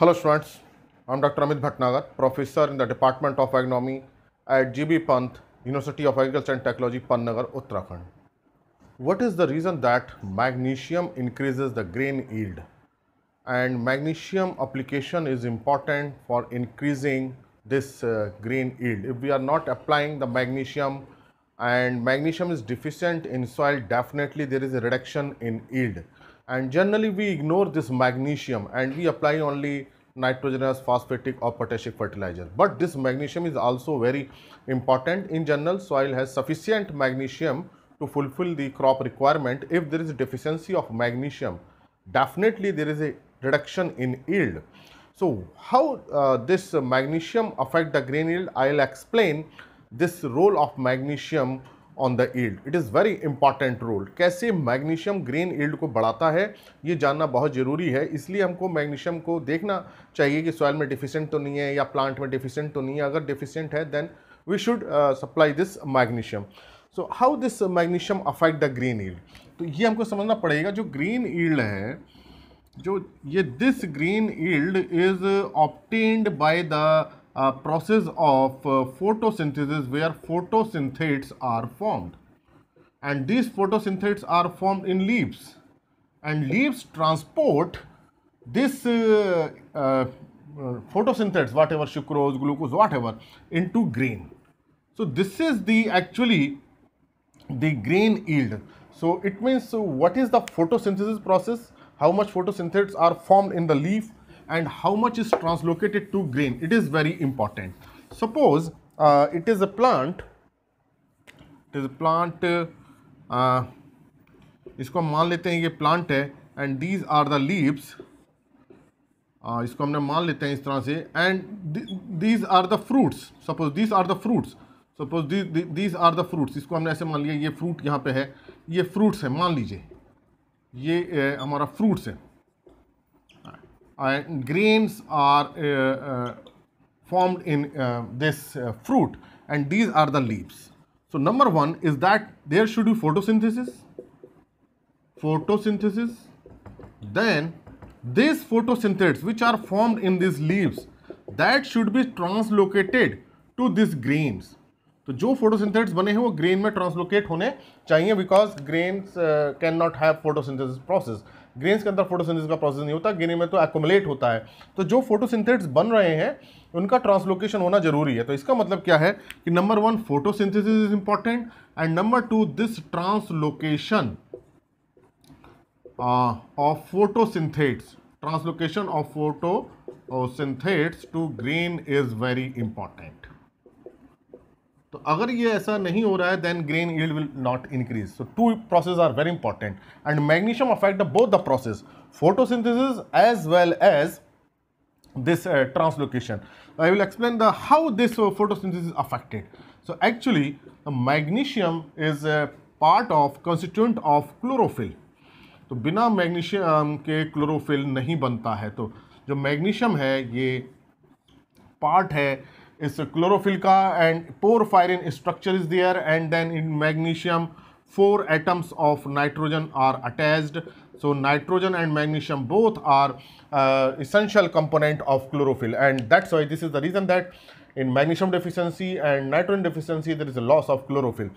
Hello students, I am Dr. Amit Bhatnagar, Professor in the Department of Agronomy at GB Pant, University of Agriculture and Technology, Pannagar, Uttarakhand. What is the reason that magnesium increases the grain yield? And magnesium application is important for increasing this uh, grain yield. If we are not applying the magnesium and magnesium is deficient in soil, definitely there is a reduction in yield. And generally we ignore this magnesium and we apply only nitrogenous phosphatic or potassic fertilizer but this magnesium is also very important in general soil has sufficient magnesium to fulfill the crop requirement if there is deficiency of magnesium definitely there is a reduction in yield so how uh, this magnesium affect the grain yield i'll explain this role of magnesium on the yield it is very important role कैसे magnesium grain yield को बढ़ाता है ये जानना बहुत ज़रूरी है इसलिए हमको मैग्नीशियम को देखना चाहिए कि सॉयल में डिफिशेंट तो नहीं है या प्लांट में डिफिशेंट तो नहीं है अगर डिफिशेंट है then we should supply this magnesium so how this magnesium affect the green yield तो ये हमको समझना पड़ेगा जो ग्रीन ईल्ड है जो ये this green yield is obtained by the uh, process of uh, photosynthesis where photosynthetes are formed. And these photosynthetes are formed in leaves. And leaves transport this uh, uh whatever, sucrose, glucose, whatever, into grain. So this is the actually the grain yield. So it means so what is the photosynthesis process? How much photosynthetes are formed in the leaf? and how much is translocated to grain it is very important suppose uh, it is a plant it is a plant uh, इसको हम मान लेते हैं ये plant है and these are the leaves इसको हमने मान लेते हैं इस तरह से and these are the fruits suppose these are the fruits suppose these are the fruits इसको हमने ऐसे मान लिया ये फ्रूट यहाँ पे है ये फ्रूट्स है मान लीजिए ये uh, हमारा फ्रूट्स है and grains are uh, uh, formed in uh, this fruit and these are the leaves. So number one is that there should be photosynthesis, photosynthesis, then these photosynthetates which are formed in these leaves that should be translocated to these grains. So, जो फोटोसिंथेटिक्स बने हैं वो grain में translocate होने चाहिए because grains can cannot have photosynthesis process. Grains के अंदर photosynthesis का प्रोसेस नहीं होता ग्रेन में तो एकोमलेट होता है तो जो फोटोसिंथेट्स बन रहे हैं उनका ट्रांसलोकेशन होना जरूरी है तो इसका मतलब क्या है कि number one photosynthesis is important and number two this translocation of photosynthates translocation of photosynthates to grain is very important तो अगर ये ऐसा नहीं हो रहा है then grain yield will not increase so two process are very important and magnesium affect both the process photosynthesis as well as this translocation I will explain the how this photosynthesis affected so actually magnesium is a part of constituent of chlorophyll तो बिना magnesium के chlorophyll नहीं बनता है तो जो magnesium है ये पार्ट है इस क्लोरोफिल का and porphyrin structure is there and then in magnesium four atoms of nitrogen are attached so nitrogen and magnesium both are essential component of chlorophyll and that's why this is the reason that in magnesium deficiency and nitrogen deficiency there is a loss of chlorophyll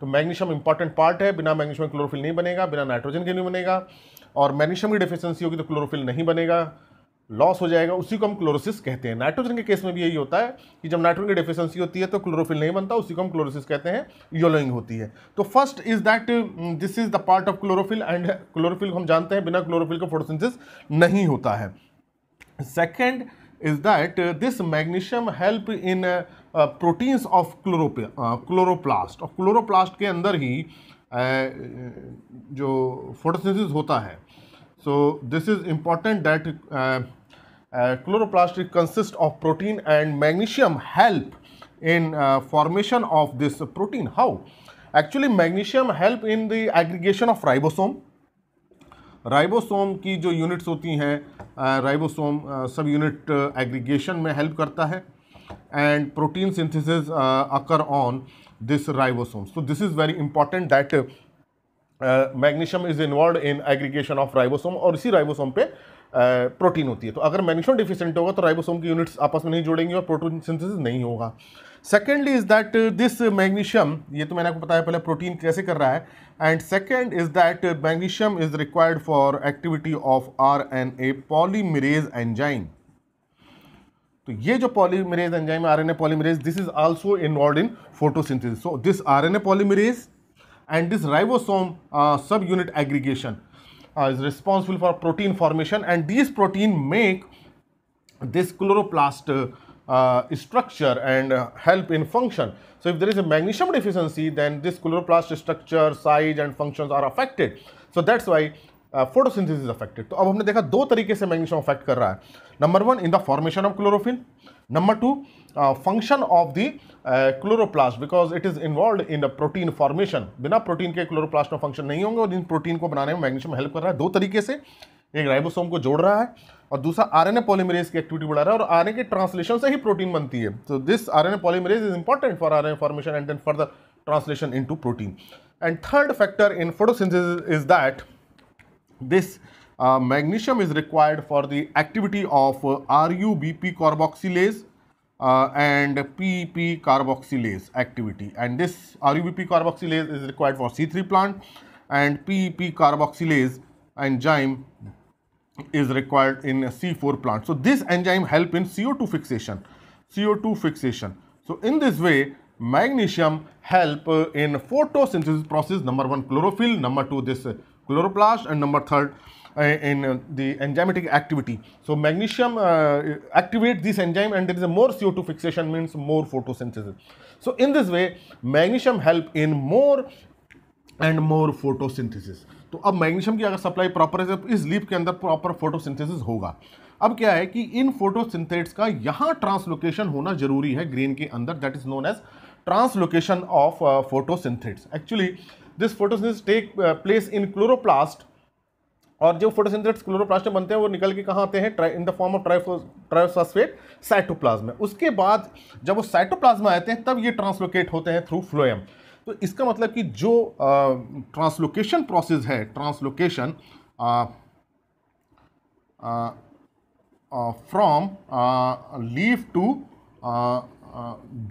तो magnesium important part है बिना magnesium chlorophyll नहीं बनेगा बिना nitrogen के नहीं बनेगा और मैग्नीशियम की डिफिशियंसी होगी तो क्लोरोफिल नहीं बनेगा लॉस हो जाएगा उसी को हम क्लोरोसिस कहते हैं नाइट्रोजन के केस में भी यही होता है कि जब नाइट्रोजन की डेफिशिएंसी होती है तो क्लोरोफिल नहीं बनता उसी को हम क्लोरोसिस कहते हैं योलोइंग होती है तो first is that this is the part of chlorophyll and chlorophyll हम जानते हैं बिना क्लोरोफिल का फोटोसिंथिस नहीं होता है second is that this magnesium help in proteins of chloro chloroplast और क्लोरोप्लास्ट के अंदर ही uh, जो फोटोसिंथिस होता है so this is important that uh, chloroplastic consist of protein and magnesium help in formation of this protein how actually magnesium help in the aggregation of ribosome ribosome की जो units होती हैं ribosome uh, uh, subunit aggregation uh, में help करता है and protein synthesis occur on this ribosome so this is very important that magnesium is involve in aggregation of ribosome और इसी ribosome पे प्रोटीन होती है तो अगर मैग्नीशियम डिफिशियंट होगा तो राइबोसोम की यूनिट्स आपस में नहीं जुड़ेंगी और प्रोटीन सिंथेसिस नहीं होगा secondly is that this magnesium ये तो मैंने आपको बताया पहले प्रोटीन कैसे कर रहा है and second is that magnesium is required for activity of R N A polymerase enzyme तो ये जो polymerase enzyme R N A polymerase this is also involve in photosynthesis so this R N A polymerase and this ribosome subunit aggregation uh, is responsible for protein formation and these protein make this chloroplast uh, uh structure and uh, help in function. So if there is a magnesium deficiency then this chloroplast structure size and functions are affected. So that's why photosynthesis affected तो अब हमने देखा दो तरीके से magnesium affect कर रहा है number one in the formation of chlorophyll number two function of the chloroplast because it is involve in the protein formation बिना प्रोटीन के क्लोरोप्लास्ट में फंक्शन नहीं होंगे और इन प्रोटीन को बनाने में मैग्नीशियम हेल्प कर रहा है दो तरीके से एक राइबोसोम को जोड़ रहा है और दूसरा आरएनए पॉलीमरेज की एक्टिविटी बढ़ा रहा है और आरएनए के ट्रांसलेशन से ही प्रोटीन बनती है तो this RNA polymerase is important for RNA formation and then the translation into protein and third factor in photosynthesis is that This uh, magnesium is required for the activity of uh, RUBP carboxylase uh, and PEP carboxylase activity. And this RUBP carboxylase is required for C3 plant and PEP carboxylase enzyme is required in C4 plant. So this enzyme help in CO2 fixation, CO2 fixation. So in this way, magnesium help uh, in photosynthesis process, number one chlorophyll, number two this chloroplast and number third uh, in uh, the enzymatic activity. So magnesium uh, activates this enzyme and there is a more CO2 fixation means more photosynthesis. So in this way magnesium help in more and more photosynthesis तो अब magnesium की अगर supply proper है तो इस leap के अंदर proper photosynthesis होगा अब क्या है कि इन फोटोसिंथेट्स का यहाँ ट्रांसलोकेशन होना जरूरी है ग्रेन के अंदर that is known as translocation of photosynthates actually this photosynthesis take place in chloroplast और जो फोटोसिंथेसिस क्लोरोप्लास्ट में बनते हैं वो निकल के कहाँ आते हैं in the form of triphosphate cytoplasm में उसके बाद जब वो साइटोप्लाज्म आते हैं तब ये ट्रांसलोकेट होते हैं थ्रू फ्लोएम तो इसका मतलब कि जो ट्रांसलोकेशन प्रोसेस है translocation from leave to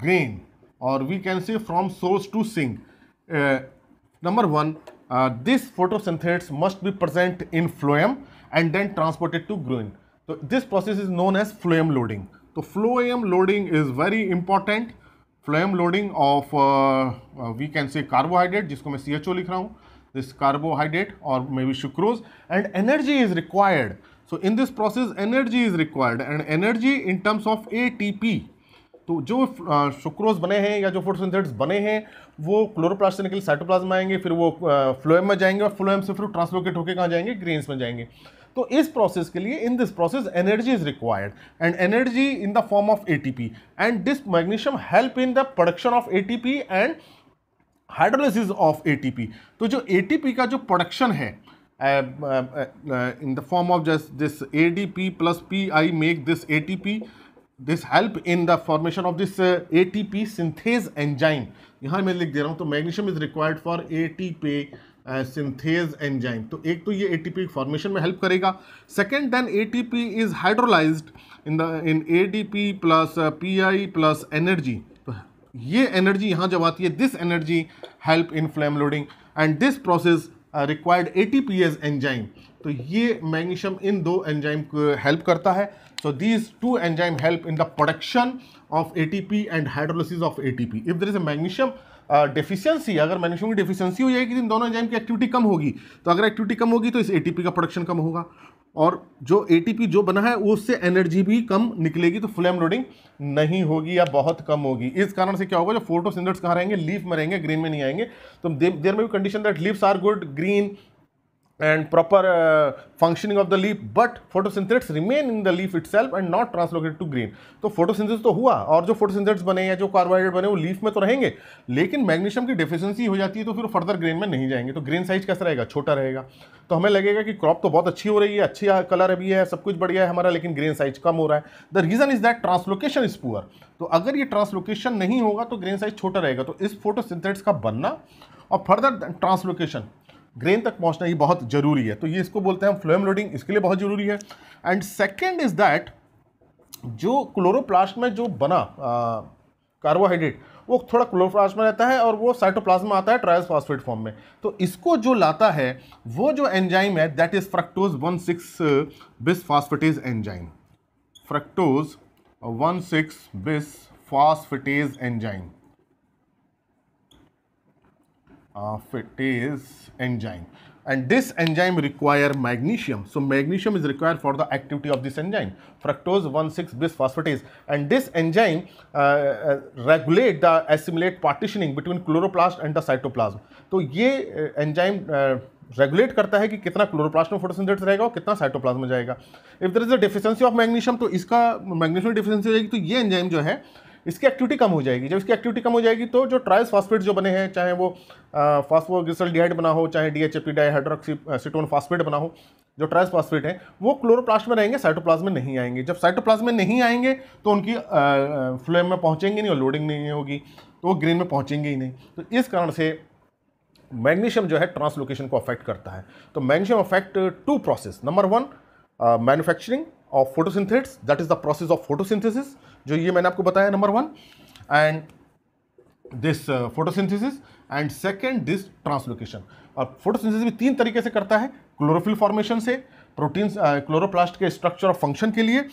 grain और we can say from source to sink Number one, uh, these photosynthetates must be present in phloem and then transported to groin. So this process is known as phloem loading. So phloem loading is very important. Phloem loading of uh, uh, we can say carbohydrate, जिसको मैं CHO लिख रहा हूँ, this carbohydrate or maybe sucrose and energy is required. So in this process energy is required and energy in terms of ATP. तो जो sucrose बने हैं या जो फोटोसिंथेटिक्स बने हैं वो क्लोरोप्लास्ट से निकल साइटोप्लाज्म आएंगे फिर वो फ्लोएम में जाएंगे और फ्लोएम से फिर ट्रांसलोकेट होकर कहाँ जाएंगे ग्रेन्स में जाएंगे तो इस प्रोसेस के लिए in this process energy is required and energy in the form of ATP and this magnesium help in the production of ATP and hydrolysis of ATP तो जो एटीपी का जो प्रोडक्शन है in the form of just this ADP plus P I make this ATP this help in the formation of this A T P synthase enzyme यहाँ मैं लिख दे रहा हूँ तो magnesium is required for A T P synthase enzyme तो एक तो ये ए टी पी फॉर्मेशन में हेल्प करेगा second then A T P is hydrolyse in the in A D P plus P I plus energy तो ये energy यहाँ जब आती है this energy help in phloem loading and this process required A T P as enzyme तो ये magnesium in दो enzyme को हेल्प करता है so these two enzyme help in the production of A T P and hydrolysis of A T P if there is a magnesium deficiency अगर magnesium की deficiency हो जाएगी तो इन दोनों एंजाइम की एक्टिविटी कम होगी तो अगर एक्टिविटी कम होगी तो इस एटीपी का प्रोडक्शन कम होगा और जो एटीपी जो बना है उससे एनर्जी भी कम निकलेगी तो फ्लेम लोडिंग नहीं होगी या बहुत कम होगी इस कारण से क्या होगा जो सिंडर्स कहाँ रहेंगे लीफ में रहेंगे ग्रीन में नहीं आएंगे तो there may be condition that leaves are good green and proper uh, functioning of the leaf but photosynthetics remain in the leaf itself and not translocated to green तो photosynthesis तो हुआ और जो photosynthetics बने या जो कार्बोहाइड्रेट बने वो लीफ में तो रहेंगे लेकिन मैग्नीशियम की डिफिशियंसी हो जाती है तो फिर फर्दर ग्रेन में नहीं जाएंगे तो ग्रेन साइज कैसा रहेगा छोटा रहेगा तो हमें लगेगा कि क्रॉप तो बहुत अच्छी हो रही है अच्छी कलर अभी है सब कुछ बढ़िया है हमारा लेकिन ग्रेन साइज कम हो रहा है the reason is that translocation is poor तो अगर ये ट्रांसलोकेशन नहीं होगा तो ग्रेन साइज छोटा रहेगा तो इस फोटोसिंथेटिक्स का बनना और फर्दर ट्रांसलोकेशन ग्रेन तक पहुंचना ये बहुत ज़रूरी है तो ये इसको बोलते हैं हम फ्लोएम लोडिंग इसके लिए बहुत ज़रूरी है एंड सेकेंड इज़ दैट जो क्लोरोप्लास्ट में जो बना कार्बोहाइड्रेट वो थोड़ा क्लोरोप्लास्ट में रहता है और वो साइटोप्लाज्म में आता है फॉस्फेट फॉर्म में तो इसको जो लाता है वो जो एंजाइम है that is fructose one six bis phosphatase enzyme fructose one six bis phosphatase enzyme of it is enzyme and this enzyme require magnesium so magnesium is required for the activity of this enzyme fructose 1,6 bisphosphatase and this enzyme uh, uh, regulate the assimilate partitioning between chloroplast and the cytoplasm ye uh, enzyme uh, regulate करता है कि कितना chloroplast में photosynthesis रहेगा और कितना cytoplasm में जाएगा if there is a deficiency of magnesium तो इसका मैग्नीशियम डिफिशियंसी हो जाएगी तो ये एंजाइम जो है इसकी एक्टिविटी कम हो जाएगी जब इसकी एक्टिविटी कम हो जाएगी तो जो ट्राइस फॉस्फेट जो बने हैं चाहे वो फॉस्फोग्लिसरल डिहाइड बना हो चाहे D H A P dihydroxyacetone phosphate बना हो जो ट्राइस फॉस्फेट हैं वो क्लोरोप्लास्ट में रहेंगे साइटोप्लाज्म में नहीं आएंगे जब साइटोप्लाज्म में नहीं आएंगे तो उनकी फ्लेम में पहुँचेंगे नहीं और लोडिंग नहीं होगी तो वो ग्रीन में पहुँचेंगे ही नहीं तो इस कारण से मैग्नीशियम जो है ट्रांसलोकेशन को अफेक्ट करता है तो magnesium affect two process number one manufacturing of photosynthates that is the process of photosynthesis जो ये मैंने आपको बताया number one and this photosynthesis and second this translocation और फोटोसिंथेसिस भी तीन तरीके से करता है क्लोरोफिल फॉर्मेशन से प्रोटीन्स क्लोरोप्लास्ट uh, के स्ट्रक्चर और फंक्शन के लिए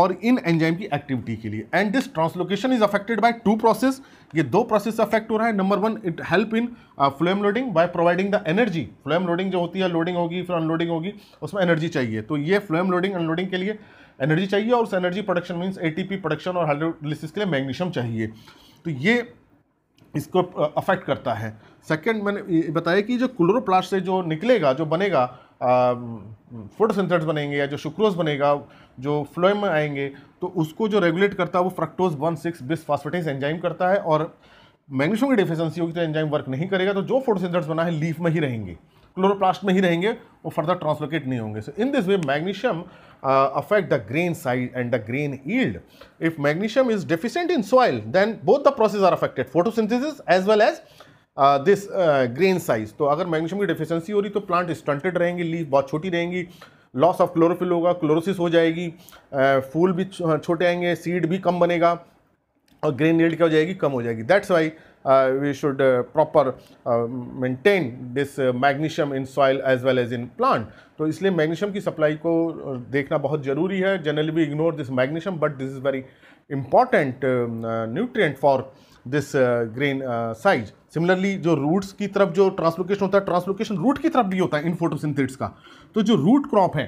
और इन एंजाइम की एक्टिविटी के लिए and this translocation is affected by two process ये दो प्रोसेस अफेक्ट हो रहा है number one it help in phloem loading by providing the energy phloem loading जो होती है लोडिंग होगी फिर अनलोडिंग होगी उसमें एनर्जी चाहिए तो ये फ्लेम लोडिंग अनलोडिंग के लिए एनर्जी चाहिए और उस energy production means ATP production और हाइड्रोलिसिस के लिए मैग्नीशियम चाहिए तो ये इसको अफेक्ट करता है सेकंड मैंने बताया कि जो क्लोरोप्लास्ट से जो निकलेगा जो बनेगा सेंसर्स बनेंगे या जो शुक्रोज बनेगा जो फ्लोएम में आएंगे तो उसको जो रेगुलेट करता है वो fructose one six bis phosphatase enzyme करता है और मैग्नीशियम की डिफिशेंसी होगी तो एंजाइम वर्क नहीं करेगा तो जो सेंसर्स बना है लीफ में ही रहेंगे क्लोरोप्लास्ट में ही रहेंगे वो फर्दर ट्रांसलोकेट नहीं होंगे so in this way magnesium affect the grain size and the grain yield if magnesium is deficient in soil then both the process are affected photosynthesis as well as this this size uh, तो अगर magnesium की deficiency हो रही तो plant stunted रहेंगे leave बहुत छोटी रहेंगी लॉस ऑफ क्लोरोफिल होगा क्लोरोसिस हो जाएगी uh, फूल भी छोटे आएंगे सीड भी कम बनेगा और ग्रेन यील्ड क्या हो जाएगी कम हो जाएगी that's why Uh, we should uh, proper uh, maintain this magnesium in soil as well as in plant. तो इसलिए मैग्नीशियम की सप्लाई को देखना बहुत ज़रूरी है generally we ignore this magnesium but this is very important nutrient for this grain size similarly जो roots की तरफ जो ट्रांसलोकेशन होता है ट्रांसलोकेशन रूट की तरफ भी होता है इन फोटोसिंथेटिक्स का तो जो रूट क्रॉप है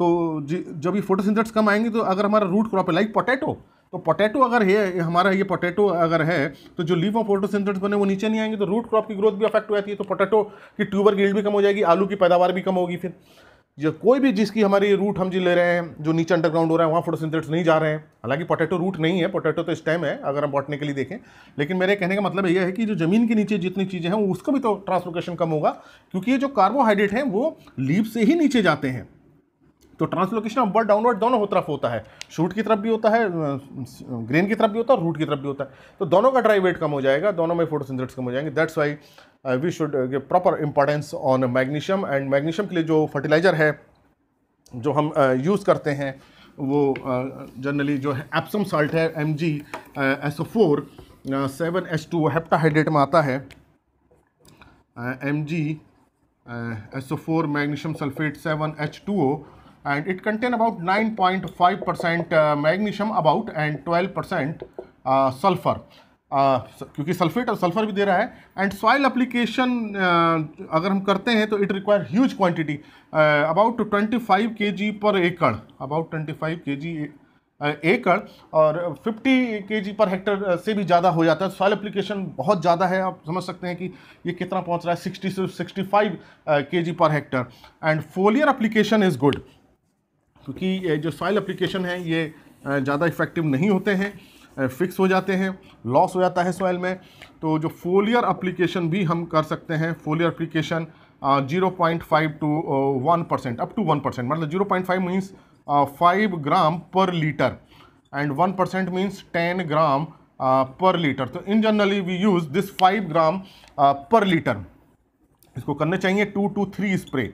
तो जब ये फोटोसिंथेटिक्स कम आएंगे तो अगर हमारा रूट क्रॉप है लाइक पोटैटो तो पोटैटो अगर है हमारा ये पोटैटो अगर है तो जो लीव ऑफ फोटोसिंथेसिस बने वो नीचे नहीं आएंगे तो रूट क्रॉप की ग्रोथ भी अफेक्ट हो जाती है तो पोटैटो की ट्यूबर गिल्ड भी कम हो जाएगी आलू की पैदावार भी कम होगी फिर जो कोई भी जिसकी हमारी रूट हम जी ले रहे हैं जो नीचे अंडरग्राउंड हो रहा है वहाँ फोटोसिंथेटिक्स नहीं जा रहे हैं हालांकि पोटैटो रूट नहीं है पोटैटो तो स्टेम है अगर हम बॉटने के लिए देखें लेकिन मेरे कहने का मतलब यह है कि जो ज़मीन के नीचे जितनी चीज़ें हैं उसका भी तो ट्रांसपोर्टेशन कम होगा क्योंकि ये जो कार्बोहाइड्रेट हैं वो लीव से ही नीचे जाते हैं तो ट्रांसलोकेशन अपवर्ड डाउनवर्ड दोनों तरफ होता है शूट की तरफ भी होता है ग्रेन की तरफ भी होता है रूट की तरफ भी होता है तो दोनों का ड्राई वेट कम हो जाएगा दोनों में फोटो कम हो जाएंगे that's why we should give proper importance on magnesium and magnesium के लिए जो फर्टिलाइज़र है जो हम यूज़ करते हैं वो जनरली जो है एप्सम साल्ट है M G S O four seven S two heptahydrate में आता है M G S O four magnesium sulphate seven H two O and it contain about 9.5 percent uh, magnesium about and 12 percent sulphur क्योंकि sulphate और sulphur भी दे रहा है and soil application अगर हम करते हैं तो it require huge quantity about 25 KG पर एकड़ अबाउट 25 केजी एकड़ और 50 के पर हेक्टर से भी ज़्यादा हो जाता है सॉइल एप्लीकेशन बहुत ज़्यादा है आप समझ सकते हैं कि ये कितना पहुंच रहा है 60 से 65 के पर hectare and foliar application is good क्योंकि जो सॉइल अप्लीकेशन है ये ज़्यादा इफेक्टिव नहीं होते हैं फिक्स हो जाते हैं लॉस हो जाता है सॉइल में तो जो फोलियर अप्लीकेशन भी हम कर सकते हैं foliar application zero point five to one percent up to one percent मतलब zero point five means five gram per litre and one percent means ten gram per litre तो in generally we use this five gram per litre इसको करने चाहिए two to three spray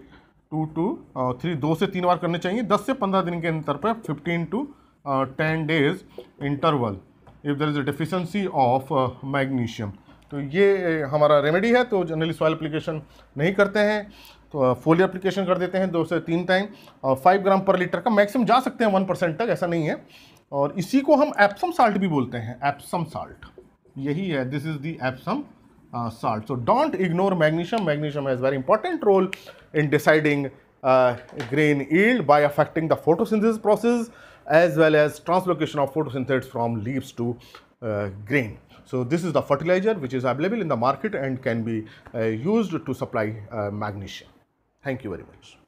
two to three दो से तीन बार करने चाहिए दस से पंद्रह दिन के अंतर पर fifteen to ten days interval if there is a deficiency of magnesium तो ये हमारा रेमेडी है तो जनरली सॉयल एप्लीकेशन नहीं करते हैं तो फोल एप्लीकेशन कर देते हैं दो से तीन टाइम और फाइव ग्राम पर लीटर का मैक्सिमम जा सकते हैं वन परसेंट तक ऐसा नहीं है और इसी को हम एप्सम साल्ट भी बोलते हैं एप्सम साल्ट यही है this is the Epsom uh, salt. So don't ignore magnesium. Magnesium has very important role in deciding uh, grain yield by affecting the photosynthesis process as well as translocation of photosynthetes from leaves to uh, grain. So this is the fertilizer which is available in the market and can be uh, used to supply uh, magnesium. Thank you very much.